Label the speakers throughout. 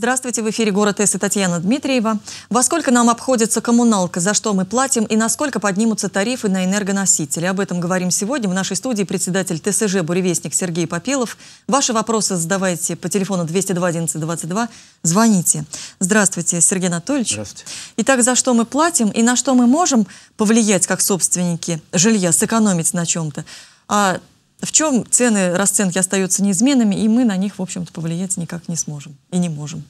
Speaker 1: Здравствуйте, в эфире «Город С» и Татьяна Дмитриева. Во сколько нам обходится коммуналка, за что мы платим и насколько поднимутся тарифы на энергоносители? Об этом говорим сегодня. В нашей студии председатель ТСЖ «Буревестник» Сергей Попелов. Ваши вопросы задавайте по телефону 202 11 22. Звоните. Здравствуйте, Сергей Анатольевич. Здравствуйте. Итак, за что мы платим и на что мы можем повлиять как собственники жилья, сэкономить на чем-то? А в чем цены, расценки остаются неизменными, и мы на них, в общем-то, повлиять никак не сможем и не можем.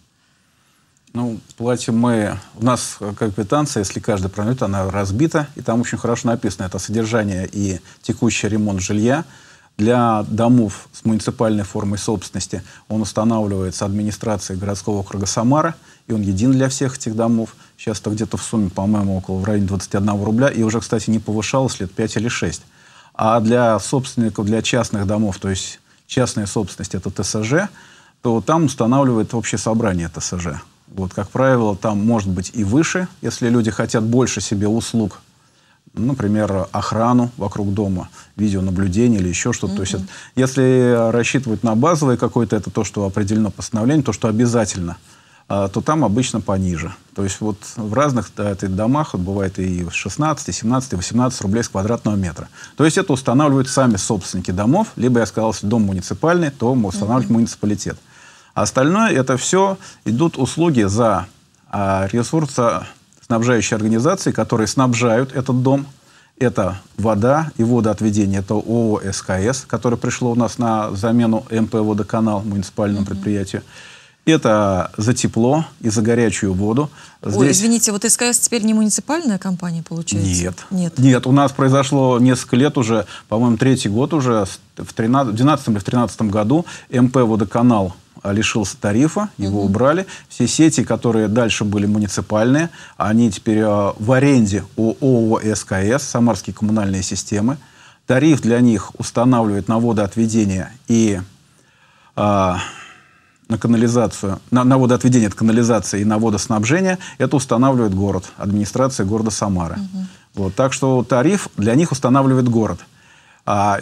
Speaker 2: Ну, платим мы... У нас э, как капитанция, если каждый пронет, она разбита, и там очень хорошо написано. Это содержание и текущий ремонт жилья. Для домов с муниципальной формой собственности он устанавливается администрацией городского округа Самара, и он един для всех этих домов. Сейчас-то где-то в сумме, по-моему, около в районе 21 рубля, и уже, кстати, не повышалось лет 5 или 6 а для собственников, для частных домов, то есть частная собственность это ТСЖ, то там устанавливает общее собрание ТСЖ. Вот, как правило, там может быть и выше, если люди хотят больше себе услуг, например, охрану вокруг дома, видеонаблюдение или еще что-то. Mm-hmm. То есть, если рассчитывать на базовое какое-то, это то, что определено постановлением, то, что обязательно – а, то там обычно пониже. То есть вот в разных домах вот бывает и 16, и 17, и 18 рублей с квадратного метра. То есть это устанавливают сами собственники домов, либо, я сказал, если дом муниципальный, то устанавливает mm-hmm. муниципалитет. А остальное это все идут услуги за а, ресурсоснабжающие организации, которые снабжают этот дом. Это вода и водоотведение, это ООО СКС, которое пришло у нас на замену МП «Водоканал» муниципальному mm-hmm. предприятию. Это за тепло и за горячую воду. Здесь... Ой,
Speaker 1: извините, вот СКС теперь не муниципальная компания получается? Нет.
Speaker 2: Нет. Нет, у нас произошло несколько лет уже, по-моему, третий год уже, в 13, или в 13 году МП «Водоканал» лишился тарифа, его угу. убрали. Все сети, которые дальше были муниципальные, они теперь э, в аренде у ООО «СКС», «Самарские коммунальные системы». Тариф для них устанавливает на водоотведение и э, на канализацию, на, на водоотведение от канализации и на водоснабжение, это устанавливает город, администрация города Самары. Угу. Вот, так что тариф для них устанавливает город. А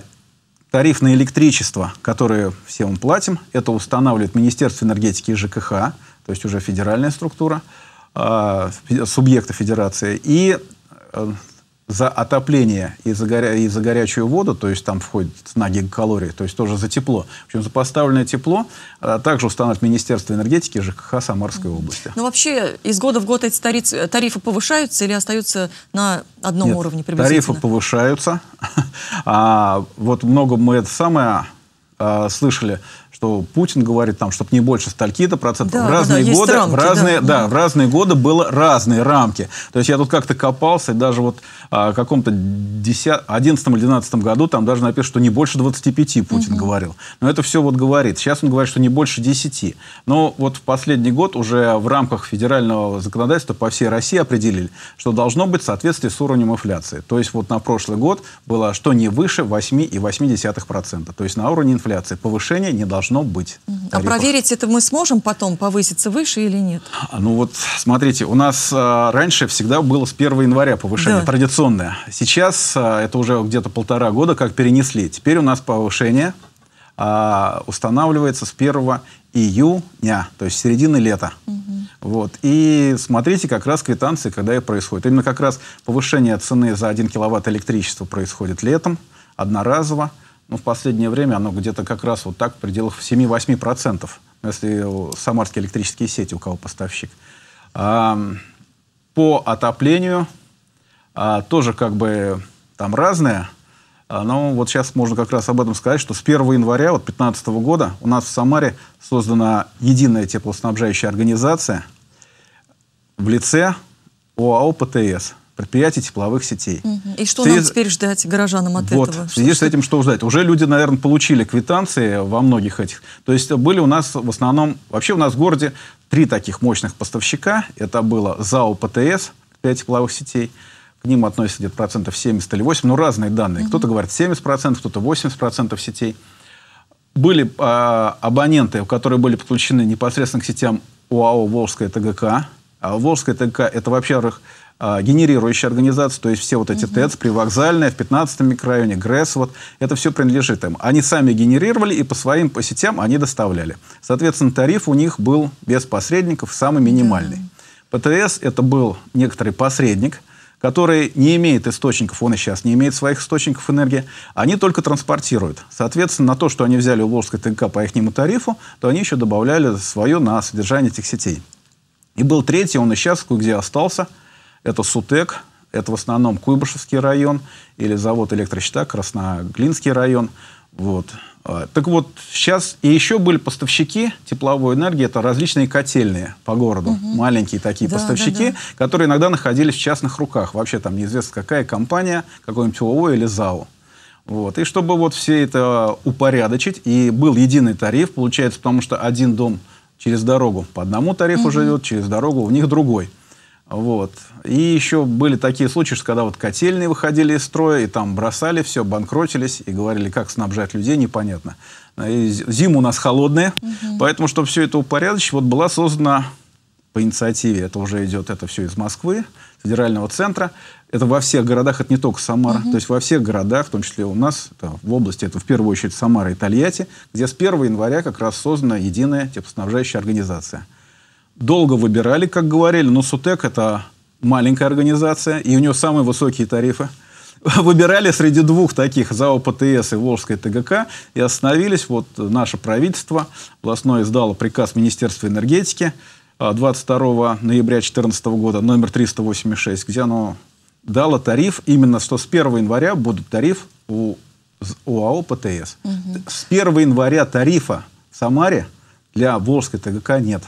Speaker 2: тариф на электричество, которое все мы платим, это устанавливает Министерство энергетики и ЖКХ, то есть уже федеральная структура, а, субъекты федерации, и э, за отопление и за, горя... и за горячую воду, то есть там входит на гигакалории, то есть тоже за тепло. В общем, за поставленное тепло а также устанавливает Министерство энергетики ЖКХ Самарской области. Ну
Speaker 1: вообще из года в год эти тарифы, тарифы повышаются или остаются на одном Нет, уровне приблизительно? тарифы
Speaker 2: повышаются. А, вот много мы это самое а, слышали что Путин говорит там, чтобы не больше стальки-то процентов. Да, в разные да, годы, рамки, в разные, да, да, да, в разные годы было разные рамки. То есть я тут как-то копался, и даже вот а, в каком-то 11 или 12 году там даже написано, что не больше 25 Путин угу. говорил. Но это все вот говорит. Сейчас он говорит, что не больше 10. Но вот в последний год уже в рамках федерального законодательства по всей России определили, что должно быть соответствие с уровнем инфляции. То есть вот на прошлый год было что не выше 8,8%. То есть на уровне инфляции повышение не должно должно быть. А проверить
Speaker 1: это мы сможем потом, повыситься выше или нет?
Speaker 2: А, ну вот, смотрите, у нас а, раньше всегда было с 1 января повышение да. традиционное. Сейчас а, это уже где-то полтора года как перенесли. Теперь у нас повышение а, устанавливается с 1 июня, то есть середины лета. Угу. Вот. И смотрите как раз квитанции, когда и происходит. Именно как раз повышение цены за 1 киловатт электричества происходит летом, одноразово ну, в последнее время оно где-то как раз вот так в пределах 7-8%, ну, если самарские электрические сети, у кого поставщик. А, по отоплению а, тоже как бы там разное. А, но вот сейчас можно как раз об этом сказать, что с 1 января вот 2015 года у нас в Самаре создана единая теплоснабжающая организация в лице ОАО «ПТС» предприятий тепловых сетей.
Speaker 1: И что связи... нам теперь ждать горожанам от вот, этого? В связи что с этим
Speaker 2: что ждать? Уже люди, наверное, получили квитанции во многих этих. То есть были у нас в основном... Вообще у нас в городе три таких мощных поставщика. Это было ЗАО ПТС, 5 тепловых сетей. К ним относятся где-то процентов 70 или 80, ну разные данные. Угу. Кто-то говорит 70%, кто-то 80% сетей. Были э, абоненты, которые были подключены непосредственно к сетям УАО «Волжская ТГК». А «Волжская ТГК» — это, во-первых, во первых а, генерирующая организация, то есть все вот эти угу. ТЭЦ, привокзальная, в 15 микрорайоне, ГРЭС, вот это все принадлежит им. Они сами генерировали и по своим по сетям они доставляли. Соответственно, тариф у них был без посредников самый минимальный. Да. ПТС это был некоторый посредник, который не имеет источников, он и сейчас не имеет своих источников энергии, они только транспортируют. Соответственно, на то, что они взяли у Волжской ТНК по ихнему тарифу, то они еще добавляли свое на содержание этих сетей. И был третий, он и сейчас где остался – это Сутек, это в основном Куйбышевский район или завод электрощита, Красноглинский район. Вот. А, так вот, сейчас и еще были поставщики тепловой энергии, это различные котельные по городу, угу. маленькие такие да, поставщики, да, да. которые иногда находились в частных руках. Вообще там неизвестно какая компания, какой-нибудь ООО или ЗАО. Вот. И чтобы вот все это упорядочить, и был единый тариф, получается, потому что один дом через дорогу по одному тарифу угу. живет, через дорогу у них другой. Вот. И еще были такие случаи, что когда вот котельные выходили из строя, и там бросали все, банкротились, и говорили, как снабжать людей, непонятно. И у нас холодные, угу. поэтому, чтобы все это упорядочить, вот была создана по инициативе, это уже идет, это все из Москвы, федерального центра, это во всех городах, это не только Самара, угу. то есть во всех городах, в том числе у нас, в области, это в первую очередь Самара и Тольятти, где с 1 января как раз создана единая теплоснабжающая организация – долго выбирали, как говорили, но Сутек это маленькая организация, и у нее самые высокие тарифы. Выбирали среди двух таких, ЗАО ПТС и Волжской ТГК, и остановились. Вот наше правительство областное издало приказ Министерства энергетики 22 а, ноября 2014 года, номер 386, где оно дало тариф, именно что с 1 января будут тариф у ОАО ПТС. Угу. С 1 января тарифа в Самаре для Волжской ТГК нет.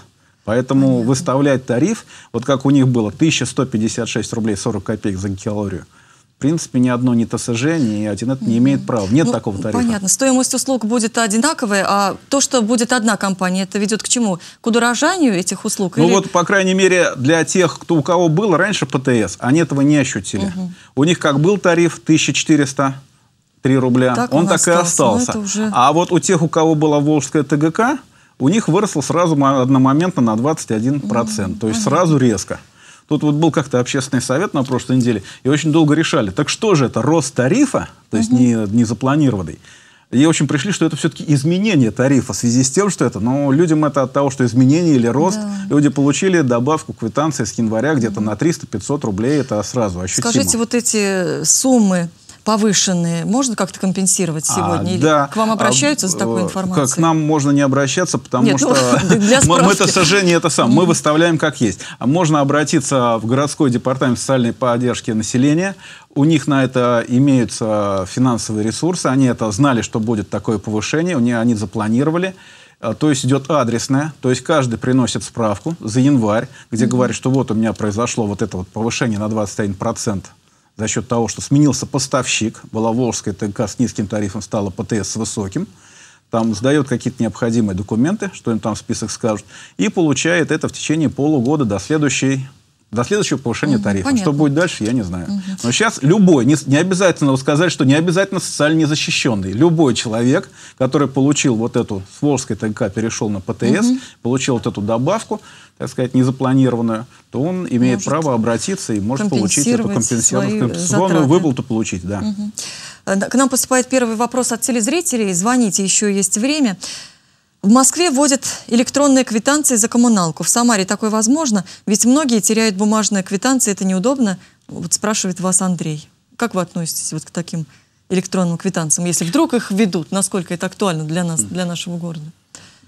Speaker 2: Поэтому Понятно. выставлять тариф, вот как у них было, 1156 рублей 40 копеек за килорию, в принципе, ни одно ни ТСЖ, ни 1 не имеет права. Нет ну, такого тарифа. Понятно.
Speaker 1: Стоимость услуг будет одинаковая, а то, что будет одна компания, это ведет к чему? К удорожанию этих услуг? Ну или... вот,
Speaker 2: по крайней мере, для тех, кто, у кого было раньше ПТС, они этого не ощутили. Угу. У них как был тариф 1400 3 рубля, так он, он так ну, остался. и остался. Уже... А вот у тех, у кого была Волжская ТГК, у них выросло сразу одномоментно на 21%. процент, То есть сразу резко. Тут вот был как-то общественный совет на прошлой неделе, и очень долго решали, так что же это, рост тарифа, то есть не, не запланированный, и, очень пришли, что это все-таки изменение тарифа в связи с тем, что это, Но людям это от того, что изменение или рост, да. люди получили добавку квитанции с января где-то на 300-500 рублей, это сразу ощутимо. Скажите,
Speaker 1: вот эти суммы повышенные, можно как-то компенсировать а, сегодня? А, Или да. К вам а, обращаются а, за такой э, информацией?
Speaker 2: Как, к нам можно не обращаться, потому Нет, ну, что ну, мы, это сожжение, это сам, мы выставляем как есть. А можно обратиться в городской департамент социальной поддержки населения, у них на это имеются финансовые ресурсы, они это знали, что будет такое повышение, у них, они запланировали. То есть идет адресная, то есть каждый приносит справку за январь, где mm-hmm. говорит, что вот у меня произошло вот это вот повышение на 21% за счет того, что сменился поставщик, была Волжская ТК с низким тарифом, стала ПТС с высоким, там сдает какие-то необходимые документы, что им там в список скажут, и получает это в течение полугода до следующей до следующего повышения угу, тарифа. Понятно. Что будет дальше, я не знаю. Угу. Но сейчас любой, не, не обязательно вот сказать, что не обязательно социально незащищенный. Любой человек, который получил вот эту с Волжской ТГК, перешел на ПТС, угу. получил вот эту добавку, так сказать, незапланированную, то он имеет может право обратиться и может получить эту компенсационную выплату получить. Да.
Speaker 1: Угу. К нам поступает первый вопрос от телезрителей. Звоните, еще есть время. В Москве вводят электронные квитанции за коммуналку. В Самаре такое возможно, ведь многие теряют бумажные квитанции, это неудобно. Вот спрашивает вас Андрей. Как вы относитесь вот к таким электронным квитанциям, если вдруг их ведут? Насколько это актуально для нас, для нашего города?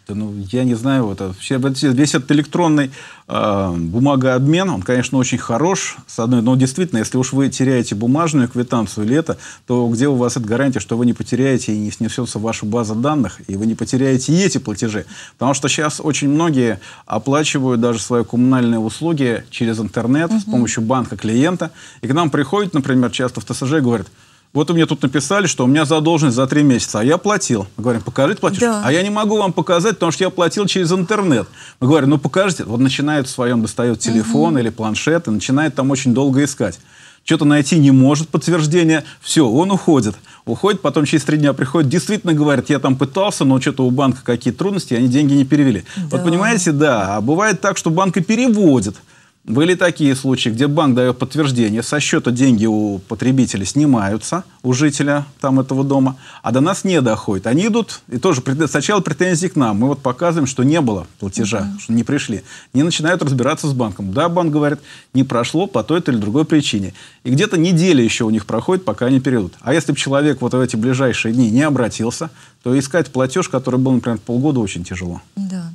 Speaker 2: Да, ну, я не знаю, вот, а вообще весь этот электронный э, бумагообмен, он, конечно, очень хорош, с одной, но действительно, если уж вы теряете бумажную квитанцию или это, то где у вас эта гарантия, что вы не потеряете и не снесется ваша база данных, и вы не потеряете и эти платежи? Потому что сейчас очень многие оплачивают даже свои коммунальные услуги через интернет угу. с помощью банка клиента, и к нам приходит например, часто в ТСЖ и говорят – вот у меня тут написали, что у меня задолженность за три месяца, а я платил. Мы говорим, покажите платеж. Да. А я не могу вам показать, потому что я платил через интернет. Мы говорим, ну покажите. Вот начинает в своем, достает телефон угу. или планшет, и начинает там очень долго искать. Что-то найти не может подтверждение. Все, он уходит. Уходит, потом через три дня приходит, действительно говорит, я там пытался, но что-то у банка какие трудности, они деньги не перевели. Да. Вот понимаете, да. А бывает так, что банк и переводит. Были такие случаи, где банк дает подтверждение, со счета деньги у потребителя снимаются, у жителя там этого дома, а до нас не доходит. Они идут, и тоже сначала претензии к нам. Мы вот показываем, что не было платежа, угу. что не пришли. Не начинают разбираться с банком. Да, банк говорит, не прошло по той или другой причине. И где-то неделя еще у них проходит, пока они перейдут. А если бы человек вот в эти ближайшие дни не обратился, то искать платеж, который был, например, полгода, очень тяжело.
Speaker 1: Да.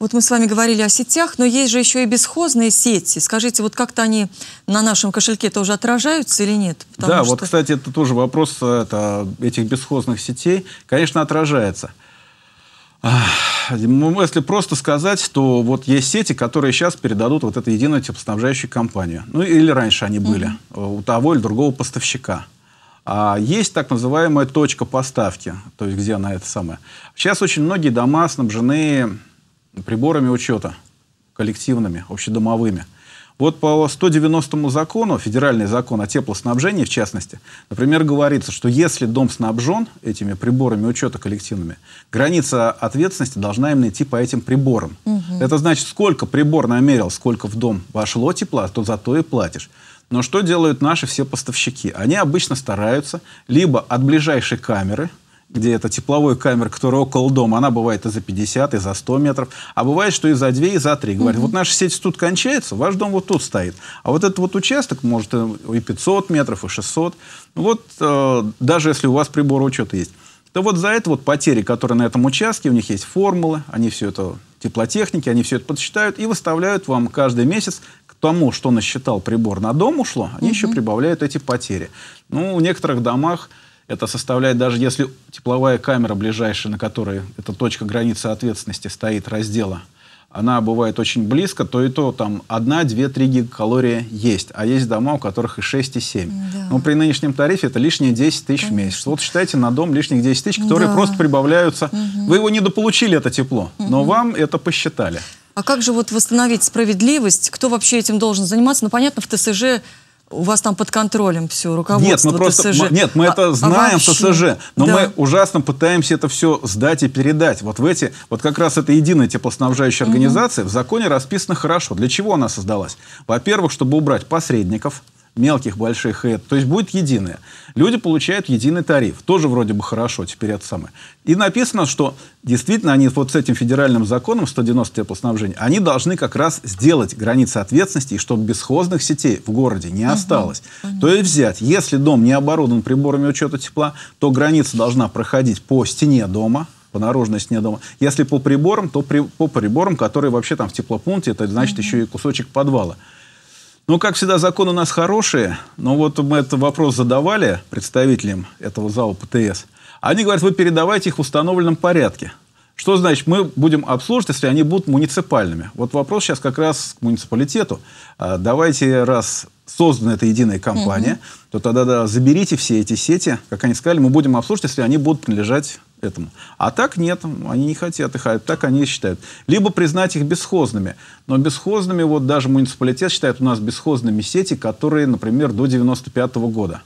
Speaker 1: Вот мы с вами говорили о сетях, но есть же еще и бесхозные сети. Скажите, вот как-то они на нашем кошельке тоже отражаются или нет? Потому да, что... вот,
Speaker 2: кстати, это тоже вопрос э, это, э, этих бесхозных сетей. Конечно, отражается. Ну, если просто сказать, то вот есть сети, которые сейчас передадут вот эту единую теплоснабжающую компанию. Ну или раньше они были mm-hmm. у того или другого поставщика. А есть так называемая точка поставки, то есть где она это самая. Сейчас очень многие дома снабжены приборами учета, коллективными, общедомовыми. Вот по 190 закону, федеральный закон о теплоснабжении, в частности, например, говорится, что если дом снабжен этими приборами учета коллективными, граница ответственности должна именно идти по этим приборам. Угу. Это значит, сколько прибор намерил, сколько в дом вошло тепла, то зато и платишь. Но что делают наши все поставщики? Они обычно стараются либо от ближайшей камеры, где это тепловой камер, которая около дома, она бывает и за 50, и за 100 метров, а бывает, что и за 2, и за 3. Говорят, угу. вот наша сеть тут кончается, ваш дом вот тут стоит. А вот этот вот участок может и 500 метров, и 600. Ну вот э, даже если у вас прибор учета есть. То вот за это вот потери, которые на этом участке, у них есть формулы, они все это теплотехники, они все это подсчитают и выставляют вам каждый месяц к тому, что насчитал прибор на дом ушло, они угу. еще прибавляют эти потери. Ну, в некоторых домах это составляет, даже если тепловая камера ближайшая, на которой эта точка границы ответственности стоит раздела, она бывает очень близко, то и то там 1, 2, 3 гигакалории есть. А есть дома, у которых и 6, и 7. Да. Но ну, при нынешнем тарифе это лишние 10 тысяч в месяц. Вот считайте на дом лишних 10 тысяч, которые да. просто прибавляются. Угу. Вы его недополучили, это тепло, угу. но вам это посчитали.
Speaker 1: А как же вот восстановить справедливость? Кто вообще этим должен заниматься? Ну, понятно, в ТСЖ у вас там под контролем все, руководство Нет, мы просто, ТСЖ. Нет, мы а, это а знаем а вообще, ТСЖ, но да. мы
Speaker 2: ужасно пытаемся это все сдать и передать. Вот в эти, вот как раз эта единая теплоснабжающая организация угу. в законе расписана хорошо. Для чего она создалась? Во-первых, чтобы убрать посредников, мелких, больших, и это. То есть будет единое. Люди получают единый тариф. Тоже вроде бы хорошо, теперь это самое. И написано, что действительно они вот с этим федеральным законом 190 теплоснабжения, они должны как раз сделать границы ответственности, чтобы бесхозных сетей в городе не осталось. Угу. То есть взять, если дом не оборудован приборами учета тепла, то граница должна проходить по стене дома, по наружной стене дома. Если по приборам, то при, по приборам, которые вообще там в теплопункте, это значит угу. еще и кусочек подвала. Ну, как всегда, закон у нас хорошие, но вот мы этот вопрос задавали представителям этого зала ПТС. Они говорят, вы передавайте их в установленном порядке. Что значит, мы будем обслуживать, если они будут муниципальными? Вот вопрос сейчас как раз к муниципалитету. А, давайте, раз создана эта единая компания, угу. то тогда да, заберите все эти сети, как они сказали, мы будем обслуживать, если они будут принадлежать этому. А так нет, они не хотят их, а так они считают. Либо признать их бесхозными. Но бесхозными, вот даже муниципалитет считает у нас бесхозными сети, которые, например, до 95 -го года.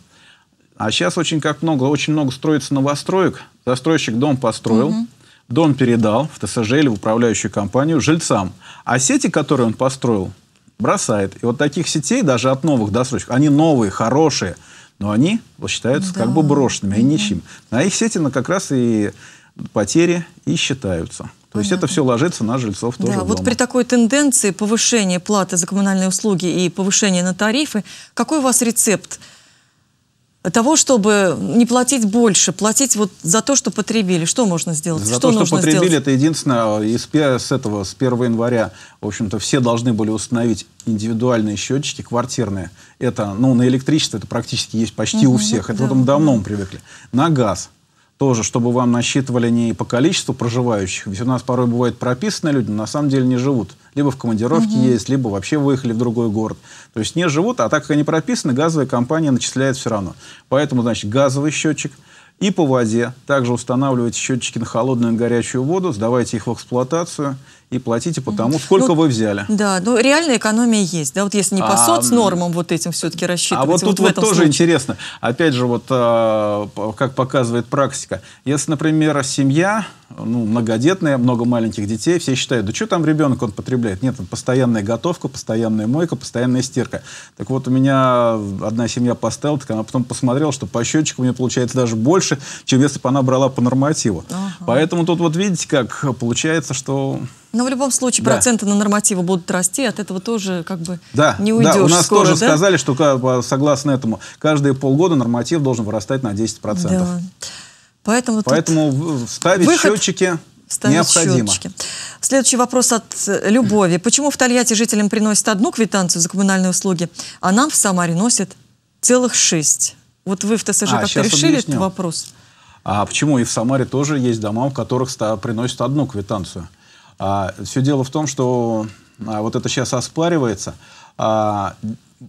Speaker 2: А сейчас очень как много, очень много строится новостроек. Застройщик дом построил, угу. дом передал в ТСЖ или в управляющую компанию жильцам. А сети, которые он построил, бросает. И вот таких сетей, даже от новых досрочек, они новые, хорошие – но они вот, считаются да. как бы брошенными, а ничем. На их сетина как раз и потери и считаются. То есть Понятно. это все ложится на жильцов тоже. Да, дома. вот при
Speaker 1: такой тенденции повышения платы за коммунальные услуги и повышения на тарифы, какой у вас рецепт? того, чтобы не платить больше, платить вот за то, что потребили. Что можно сделать? За что то, нужно что потребили, сделать?
Speaker 2: это единственное. И с, с этого, с 1 января, в общем-то, все должны были установить индивидуальные счетчики квартирные. Это, ну, на электричество это практически есть почти угу, у всех. Это да, потом давно да. привыкли. На газ – тоже, чтобы вам насчитывали не по количеству проживающих, ведь у нас порой бывают прописанные люди, но на самом деле не живут. Либо в командировке угу. есть, либо вообще выехали в другой город. То есть не живут, а так как они прописаны, газовая компания начисляет все равно. Поэтому, значит, газовый счетчик и по воде. Также устанавливайте счетчики на холодную и горячую воду, сдавайте их в эксплуатацию – и платите по тому, сколько ну, вы взяли.
Speaker 1: Да, ну реальная экономия есть, да, вот если не по а, соцнормам вот этим все-таки а рассчитывать. А вот тут вот, тоже случае.
Speaker 2: интересно, опять же, вот а, как показывает практика, если, например, семья ну, многодетная, много маленьких детей, все считают, да что там ребенок, он потребляет? Нет, это постоянная готовка, постоянная мойка, постоянная стирка. Так вот, у меня одна семья поставила, так она потом посмотрела, что по счетчику у меня получается даже больше, чем если бы она брала по нормативу. Ага. Поэтому тут вот видите, как получается, что...
Speaker 1: Ну, но в любом случае да. проценты на нормативы будут расти, от этого тоже как бы да, не уйдешь. Да, у нас скоро, тоже да? сказали,
Speaker 2: что согласно этому, каждые полгода норматив должен вырастать на 10%. Да.
Speaker 1: Поэтому, Поэтому
Speaker 2: ставить выход... счетчики необходимо. счетчики.
Speaker 1: Следующий вопрос от э, Любови. Почему в Тольятти жителям приносят одну квитанцию за коммунальные услуги, а нам в Самаре носят целых шесть? Вот вы в ТСЖ а, как-то решили объясню. этот
Speaker 2: вопрос? А почему? И в Самаре тоже есть дома, в которых приносят одну квитанцию. А, все дело в том, что а, вот это сейчас оспаривается. А,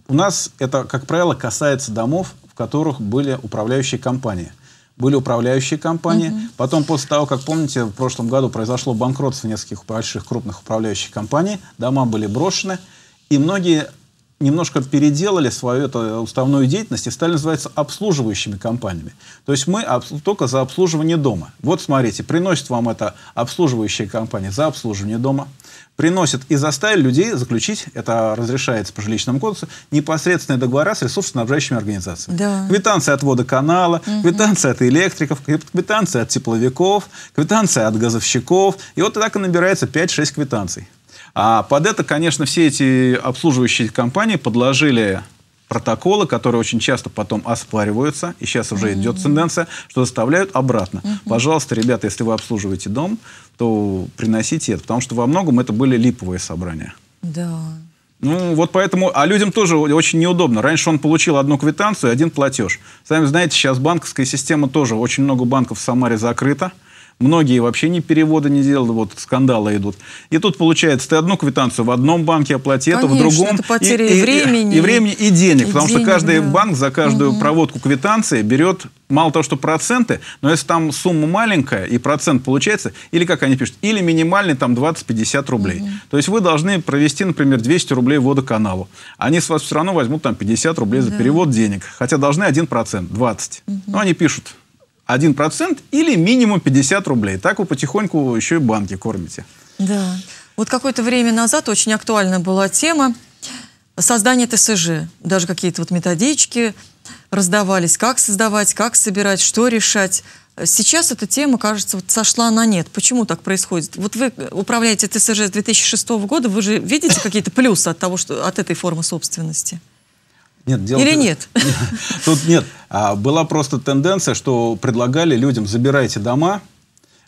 Speaker 2: у нас это, как правило, касается домов, в которых были управляющие компании. Были управляющие компании. Угу. Потом, после того, как помните, в прошлом году произошло банкротство нескольких больших крупных управляющих компаний, дома были брошены. И многие немножко переделали свою это э, уставную деятельность и стали называться обслуживающими компаниями. То есть мы только за обслуживание дома. Вот смотрите, приносит вам это обслуживающая компания за обслуживание дома, приносит и заставили людей заключить, это разрешается по жилищному кодексу, непосредственные договора с ресурсоснабжающими организациями. Да. Квитанция от водоканала, угу. квитанция от электриков, квитанция от тепловиков, квитанция от газовщиков. И вот так и набирается 5-6 квитанций. А под это, конечно, все эти обслуживающие компании подложили протоколы, которые очень часто потом оспариваются, и сейчас уже mm -hmm. идет тенденция, что заставляют обратно. Mm -hmm. Пожалуйста, ребята, если вы обслуживаете дом, то приносите это, потому что во многом это были липовые собрания. Да. Ну, вот поэтому... А людям тоже очень неудобно. Раньше он получил одну квитанцию и один платеж. Сами знаете, сейчас банковская система тоже. Очень много банков в Самаре закрыто. Mm Многие вообще ни перевода не делали, вот скандалы идут. И тут получается, ты одну квитанцию в одном банке оплати, Конечно, это в другом. Это потеря и, и, времени. И, времени, и денег. И потому денег, что каждый да. банк за каждую угу. проводку квитанции берет мало того, что проценты, но если там сумма маленькая и процент получается, или как они пишут, или минимальный там 20-50 рублей. Угу. То есть вы должны провести, например, 200 рублей водоканалу. Они с вас все равно возьмут там 50 рублей за перевод денег, хотя должны 1%, 20. Угу. Но они пишут 1% или минимум 50 рублей. Так вы потихоньку еще и банки кормите.
Speaker 1: Да. Вот какое-то время назад очень актуальна была тема создания ТСЖ. Даже какие-то вот методички раздавались, как создавать, как собирать, что решать. Сейчас эта тема, кажется, вот сошла на нет. Почему так происходит? Вот вы управляете ТСЖ с 2006 года, вы же видите какие-то плюсы от того, что от этой формы собственности? Нет, дело... Или нет?
Speaker 2: Тут нет. А, была просто тенденция, что предлагали людям «забирайте дома,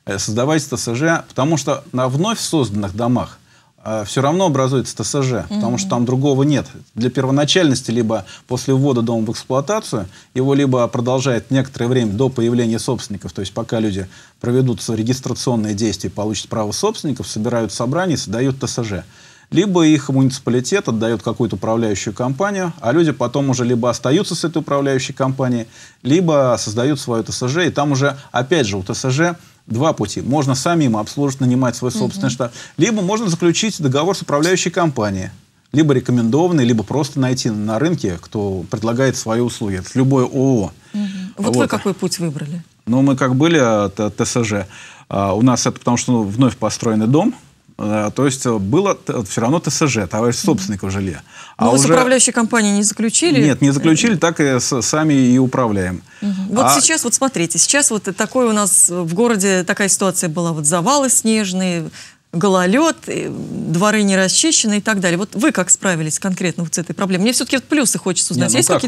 Speaker 2: э, создавайте ТСЖ», потому что на вновь созданных домах а, все равно образуется ТСЖ, потому что там другого нет. Для первоначальности либо после ввода дома в эксплуатацию, его либо продолжает некоторое время до появления собственников, то есть пока люди проведут регистрационные действия, получат право собственников, собирают собрание, создают ТСЖ либо их муниципалитет отдает какую-то управляющую компанию, а люди потом уже либо остаются с этой управляющей компанией, либо создают свое ТСЖ, и там уже, опять же, у ТСЖ два пути. Можно самим обслуживать, нанимать свой собственный угу. штат, либо можно заключить договор с управляющей компанией, либо рекомендованный, либо просто найти на рынке, кто предлагает свои услуги. Это любое ООО. Угу.
Speaker 1: Вот, вот вы какой путь выбрали?
Speaker 2: Ну, мы как были ТСЖ. А, у нас это потому, что вновь построенный дом – Э, то есть э, было э, все равно ТСЖ, товарищ собственник в жиле. А Но ну, вы уже... с управляющей
Speaker 1: компанией не заключили? Нет, не заключили,
Speaker 2: так и сами и управляем. Угу. Вот а...
Speaker 1: сейчас, вот смотрите, сейчас вот такой у нас в городе такая ситуация была, вот завалы снежные, гололед, дворы не расчищены и так далее. Вот вы как справились конкретно вот с этой проблемой? Мне все-таки вот плюсы хочется узнать. Не, ну Есть как,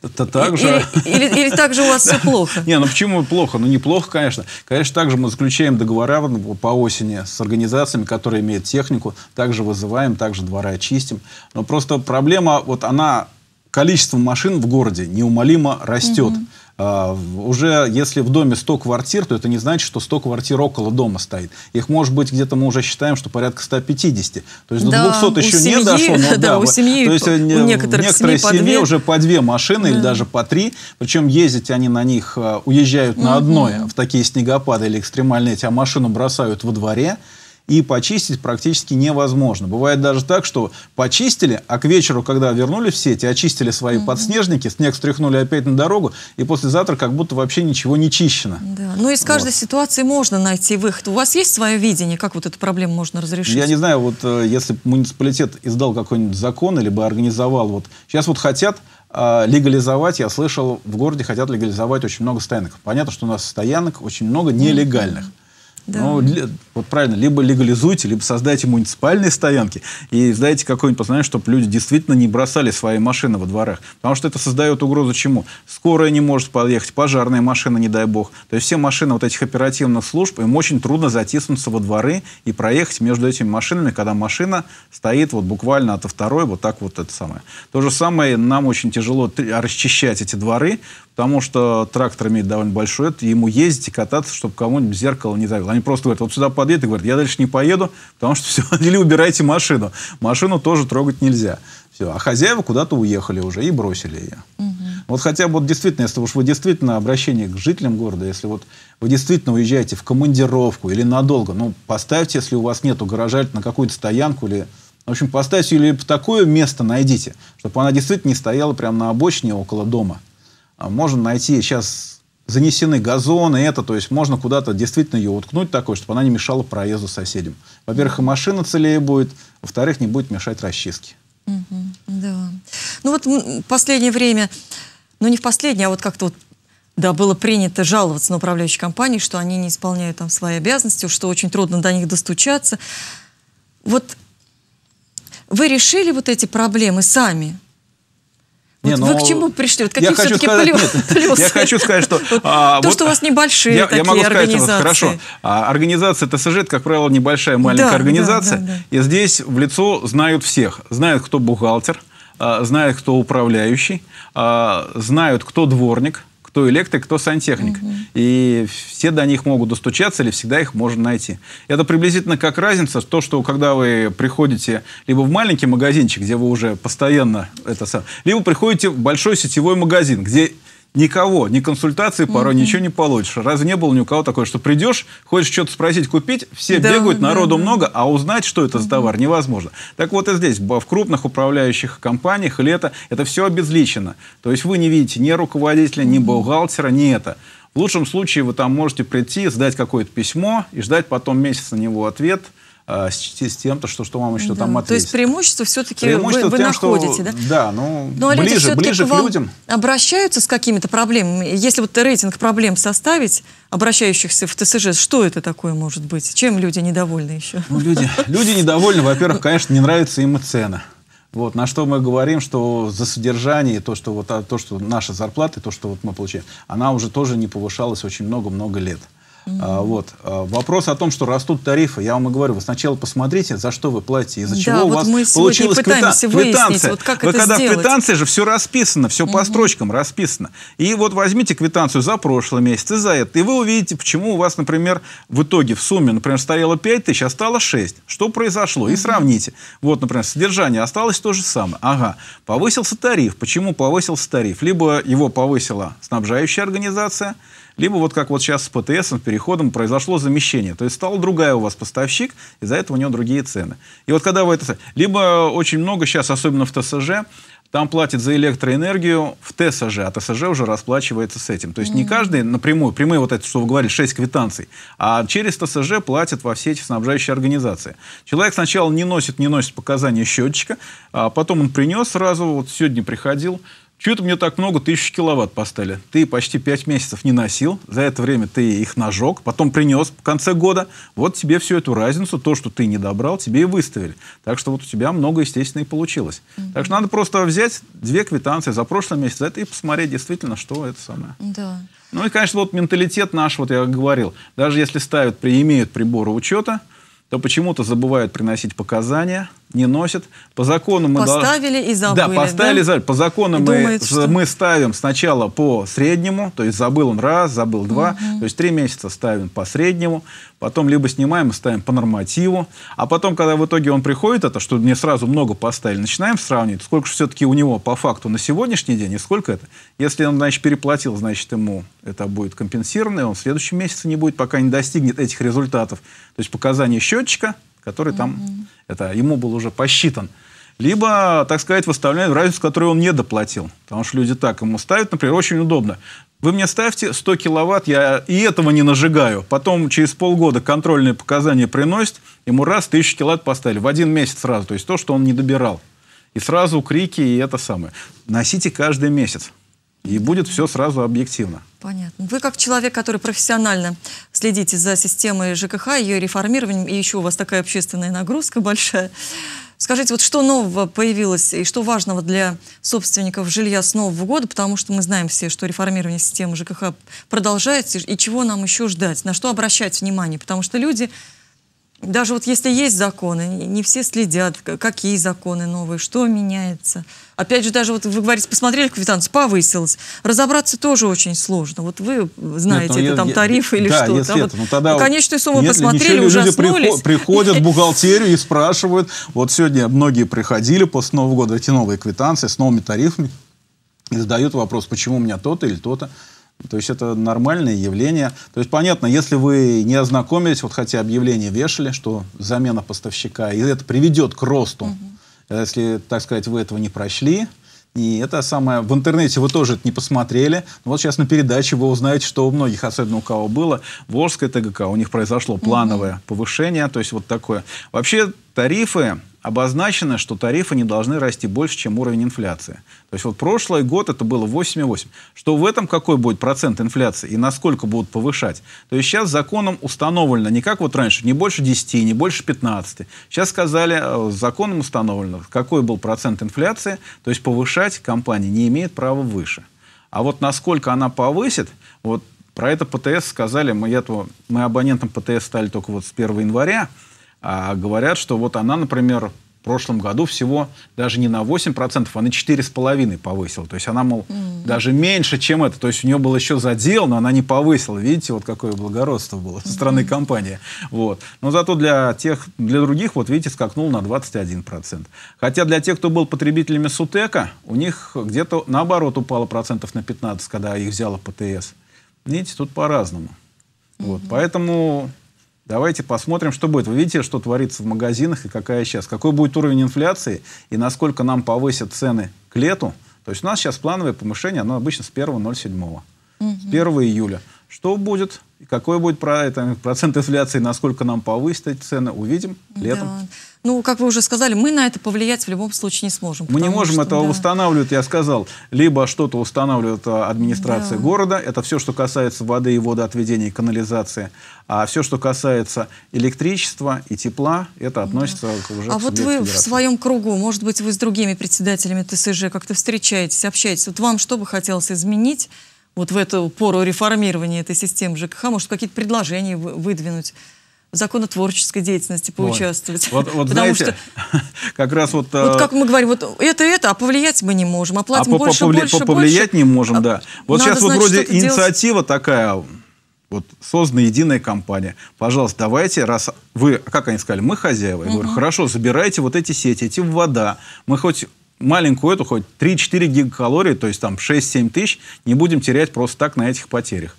Speaker 2: это также... Или, или, или так же у вас все плохо? Не, ну почему плохо? Ну неплохо, конечно. Конечно, также мы заключаем договора по осени с организациями, которые имеют технику, также вызываем, также дворы очистим Но просто проблема, вот она количество машин в городе неумолимо растет. Угу. А, уже если в доме 100 квартир, то это не значит, что 100 квартир около дома стоит. Их может быть где-то мы уже считаем, что порядка 150. То есть да, до 200 еще семьи, не дошло. Но, да, да, у семьи, то есть, э, у некоторых некоторые семьи, по уже по две машины да. или даже по три. Причем ездить они на них, э, уезжают на одной в такие снегопады или экстремальные, тебя машину бросают во дворе и почистить практически невозможно. Бывает даже так, что почистили, а к вечеру, когда вернули в сети, очистили свои угу. подснежники, снег стряхнули опять на дорогу, и послезавтра как будто вообще ничего не чищено. Да.
Speaker 1: Но ну, из каждой вот. ситуации можно найти выход. У вас есть свое видение, как вот эту проблему можно разрешить? Я не
Speaker 2: знаю, вот э, если муниципалитет издал какой-нибудь закон, либо организовал, вот сейчас вот хотят а, легализовать, я слышал, в городе хотят легализовать очень много стоянок. Понятно, что у нас стоянок очень много нелегальных.
Speaker 1: Да. Но ну,
Speaker 2: вот правильно, либо легализуйте, либо создайте муниципальные стоянки и издайте какое-нибудь постановление, чтобы люди действительно не бросали свои машины во дворах. Потому что это создает угрозу чему? Скорая не может подъехать, пожарная машина, не дай бог. То есть все машины вот этих оперативных служб, им очень трудно затиснуться во дворы и проехать между этими машинами, когда машина стоит вот буквально от второй, вот так вот это самое. То же самое нам очень тяжело а, расчищать эти дворы, потому что трактор имеет довольно большой, ему ездить и кататься, чтобы кому-нибудь зеркало не завело. Они просто говорят, вот сюда под молодые, и говорит, я дальше не поеду, потому что все, или убирайте машину. Машину тоже трогать нельзя. Все. А хозяева куда-то уехали уже и бросили ее. Угу. Вот хотя бы вот действительно, если уж вы действительно обращение к жителям города, если вот вы действительно уезжаете в командировку или надолго, ну, поставьте, если у вас нету гаража, на какую-то стоянку или... В общем, поставьте или такое место найдите, чтобы она действительно не стояла прямо на обочине около дома. А можно найти сейчас занесены газоны, это, то есть можно куда-то действительно ее уткнуть такой, чтобы она не мешала проезду соседям. Во-первых, и машина целее будет, во-вторых, не будет мешать расчистке. да.
Speaker 1: Ну вот в последнее время, ну не в последнее, а вот как-то вот да, было принято жаловаться на управляющие компании, что они не исполняют там свои обязанности, что очень трудно до них достучаться. Вот вы решили вот эти проблемы сами?
Speaker 2: Не, вот ну, к чему
Speaker 1: пришли? Вот какие все-таки плюсы? Я хочу сказать,
Speaker 2: что... А, то, вот, что у вас небольшие я, такие я могу сказать, организации. Вот, хорошо. А, организация ТСЖ, это, как правило, небольшая маленькая да, организация. Да, да, да. И здесь в лицо знают всех. Знают, кто бухгалтер, а, знают, кто управляющий, а, знают, кто дворник, кто электрик, кто сантехник. Угу. И все до них могут достучаться или всегда их можно найти. Это приблизительно как разница, то, что когда вы приходите либо в маленький магазинчик, где вы уже постоянно это сам, либо приходите в большой сетевой магазин, где никого, ни консультации порой mm-hmm. ничего не получишь. Разве не было ни у кого такое, что придешь, хочешь что-то спросить, купить, все да, бегают, народу да. много, а узнать, что это за товар, mm-hmm. невозможно. Так вот и здесь, в крупных управляющих компаниях лето это, это все обезличено. То есть вы не видите ни руководителя, ни бухгалтера, ни это. В лучшем случае вы там можете прийти, сдать какое-то письмо и ждать потом месяц на него ответ – а, с, с тем, что, что мама еще да. там ответит. То есть
Speaker 1: преимущество все-таки вы, вы тем, находите, что, да?
Speaker 2: Да, ну, Но ближе, ближе к, к людям.
Speaker 1: обращаются с какими-то проблемами? Если вот рейтинг проблем составить, обращающихся в ТСЖ, что это такое может быть? Чем люди недовольны еще? Ну,
Speaker 2: люди, люди недовольны, во-первых, конечно, не нравится им и цена. Вот, на что мы говорим, что за содержание, то, что, вот, а, то, что наша зарплата, то, что вот мы получаем, она уже тоже не повышалась очень много-много лет. А, вот. А, вопрос о том, что растут тарифы. Я вам и говорю, вы сначала посмотрите, за что вы платите, из-за да, чего вот у вас мы получилась квитан... квитанция. Вот как вы когда сделать? в квитанции же все расписано, все mm по строчкам расписано. И вот возьмите квитанцию за прошлый месяц и за это. И вы увидите, почему у вас, например, в итоге в сумме, например, стояло 5 тысяч, а стало 6. Что произошло? mm И сравните. Вот, например, содержание осталось то же самое. Ага, повысился тариф. Почему повысился тариф? Либо его повысила снабжающая организация, либо вот как вот сейчас с ПТС, с переходом произошло замещение. То есть стал другая у вас поставщик, и за этого у него другие цены. И вот когда вы это... Либо очень много сейчас, особенно в ТСЖ, там платит за электроэнергию в ТСЖ, а ТСЖ уже расплачивается с этим. То есть mm -hmm. не каждый напрямую, прямые вот это, что вы говорили, 6 квитанций, а через ТСЖ платят во все эти снабжающие организации. Человек сначала не носит, не носит показания счетчика, а потом он принес сразу, вот сегодня приходил, чего ты мне так много тысячу киловатт поставили? Ты почти пять месяцев не носил, за это время ты их нажег, потом принес в конце года. Вот тебе всю эту разницу, то, что ты не добрал, тебе и выставили. Так что вот у тебя много, естественно, и получилось. Mm-hmm. Так что надо просто взять две квитанции за прошлый месяц за это и посмотреть действительно, что это самое. Да. Ну и, конечно, вот менталитет наш, вот я говорил, даже если ставят, при, имеют приборы учета, то почему-то забывают приносить показания – не носят По закону мы поставили
Speaker 1: должны... и забыли. Да, поставили да?
Speaker 2: забыли. По закону мы, что... мы ставим сначала по среднему, то есть забыл он раз, забыл два, угу. то есть три месяца ставим по среднему, потом либо снимаем и ставим по нормативу, а потом, когда в итоге он приходит, это что мне сразу много поставили, начинаем сравнивать, сколько же все-таки у него по факту на сегодняшний день и сколько это. Если он, значит, переплатил, значит, ему это будет компенсировано, и он в следующем месяце не будет, пока не достигнет этих результатов. То есть показания счетчика – который там, угу. это ему был уже посчитан. Либо, так сказать, выставляют разницу, которую он не доплатил. Потому что люди так ему ставят, например, очень удобно. Вы мне ставьте 100 киловатт, я и этого не нажигаю. Потом через полгода контрольные показания приносят, ему раз 1000 киловатт поставили. В один месяц сразу, то есть то, что он не добирал. И сразу крики и это самое. Носите каждый месяц. И будет все сразу объективно.
Speaker 1: Понятно. Вы как человек, который профессионально следите за системой ЖКХ, ее реформированием, и еще у вас такая общественная нагрузка большая. Скажите, вот что нового появилось и что важного для собственников жилья с Нового года, потому что мы знаем все, что реформирование системы ЖКХ продолжается, и чего нам еще ждать, на что обращать внимание, потому что люди даже вот если есть законы, не все следят, какие законы новые, что меняется. Опять же, даже вот вы говорите, посмотрели квитанцию, повысилось. Разобраться тоже очень сложно. Вот вы знаете, Нет, ну, это я, там тарифы я, или да, что. Нет, да, вот, ну, тогда вот, конечную сумму нет, посмотрели, уже люди приход, приходят в
Speaker 2: бухгалтерию и спрашивают. Вот сегодня многие приходили после Нового года эти новые квитанции с новыми тарифами и задают вопрос, почему у меня то-то или то-то. То есть это нормальное явление. То есть понятно, если вы не ознакомились, вот хотя объявление вешали, что замена поставщика, и это приведет к росту, угу. если, так сказать, вы этого не прочли, и это самое, в интернете вы тоже это не посмотрели. Но вот сейчас на передаче вы узнаете, что у многих, особенно у кого было, Волжское ТГК, у них произошло плановое mm повышение, то есть вот такое. Вообще тарифы обозначено, что тарифы не должны расти больше, чем уровень инфляции. То есть вот прошлый год это было 8,8. Что в этом какой будет процент инфляции и насколько будут повышать? То есть сейчас законом установлено, не как вот раньше, не больше 10, не больше 15. Сейчас сказали, э, законом установлено, какой был процент инфляции, то есть повышать компания не имеет права выше. А вот насколько она повысит, вот про это ПТС сказали, мы, этого, мы абонентом ПТС стали только вот с 1 января, а, говорят, что вот она, например, в прошлом году всего даже не на 8%, а на 4,5% повысила. То есть она, мол, mm-hmm. даже меньше, чем это. То есть у нее был еще задел, но она не повысила. Видите, вот какое благородство было со стороны mm-hmm. компании. Вот. Но зато для тех, для других, вот видите, скакнул на 21%. Хотя для тех, кто был потребителями Сутека, у них где-то наоборот упало процентов на 15, когда их взяла ПТС. Видите, тут по-разному. Mm-hmm. Вот. Поэтому Давайте посмотрим, что будет. Вы видите, что творится в магазинах и какая сейчас. Какой будет уровень инфляции и насколько нам повысят цены к лету. То есть у нас сейчас плановое повышение, оно обычно с 1.07. Угу. С 1 июля. Что будет, какой будет процент инфляции, насколько нам повысить эти цены, увидим летом. Да.
Speaker 1: Ну, как вы уже сказали, мы на это повлиять в любом случае не сможем. Мы не можем что, этого да.
Speaker 2: устанавливать, я сказал. Либо что-то устанавливает а, администрация да. города, это все, что касается воды и водоотведения и канализации. А все, что касается электричества и тепла, это относится да. уже а к А вот вы в
Speaker 1: своем кругу, может быть, вы с другими председателями ТСЖ как-то встречаетесь, общаетесь. Вот вам что бы хотелось изменить? вот в эту пору реформирования этой системы ЖКХ, может, какие-то предложения выдвинуть? законотворческой деятельности поучаствовать. Вот, вот, вот Потому знаете,
Speaker 2: что, как раз вот... Вот э, как
Speaker 1: мы говорим, вот это, это, а повлиять мы не можем, а платим а больше, повли, больше, повлиять
Speaker 2: больше. не можем, а да. Вот Надо, сейчас значит, вот вроде инициатива делать. такая, вот создана единая компания. Пожалуйста, давайте, раз вы, а как они сказали, мы хозяева. Я угу. говорю, хорошо, забирайте вот эти сети, эти вода. Мы хоть маленькую эту, хоть 3-4 гигакалории, то есть там 6-7 тысяч, не будем терять просто так на этих потерях.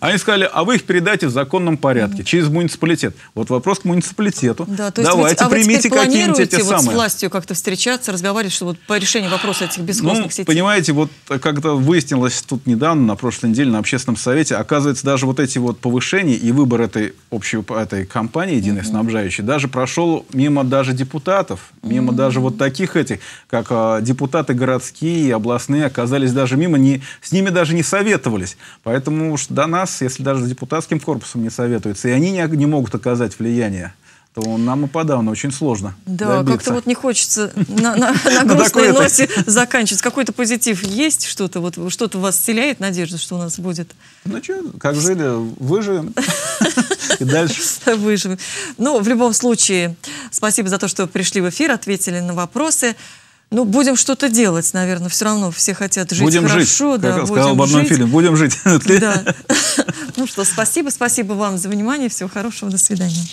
Speaker 2: А они сказали, а вы их передайте в законном порядке, через муниципалитет. Вот вопрос к муниципалитету. Да, то есть Давайте, а вы, а примите какие-нибудь эти вот самые. с
Speaker 1: властью как-то встречаться, разговаривать, чтобы вот по решению вопроса этих бесхозных ну, сетей?
Speaker 2: понимаете, вот как-то выяснилось тут недавно, на прошлой неделе, на общественном совете, оказывается, даже вот эти вот повышения и выбор этой общей этой компании, единой mm -hmm. снабжающей, даже прошел мимо даже депутатов, мимо mm -hmm. даже вот таких этих, как а, депутаты городские и областные, оказались даже мимо, не, с ними даже не советовались. Поэтому уж данный нас, если даже с депутатским корпусом не советуются, и они не, не могут оказать влияние то нам и подавно очень сложно Да, как-то вот
Speaker 1: не хочется на, на, на грустной носе заканчивать. Какой-то позитив есть что-то? Вот что-то вас вселяет надежда, что у нас будет? Ну что,
Speaker 2: как жили, выживем. И дальше.
Speaker 1: Выживем. Ну, в любом случае, спасибо за то, что пришли в эфир, ответили на вопросы. Ну, будем что-то делать, наверное, все равно все хотят жить будем хорошо. Жить. Да, как будем сказал в одном фильме,
Speaker 2: будем жить. Да.
Speaker 1: Ну что, спасибо, спасибо вам за внимание, всего хорошего, до свидания.